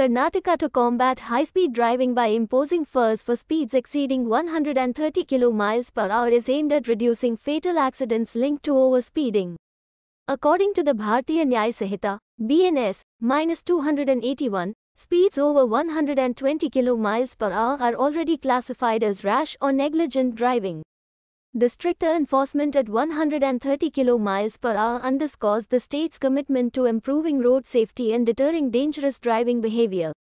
Karnataka to combat high-speed driving by imposing furs for speeds exceeding 130 km per hour is aimed at reducing fatal accidents linked to overspeeding. According to the Bharatiya Nyay Sahita, BNS, minus 281, speeds over 120 km per hour are already classified as rash or negligent driving. The stricter enforcement at 130 km per hour underscores the state's commitment to improving road safety and deterring dangerous driving behavior.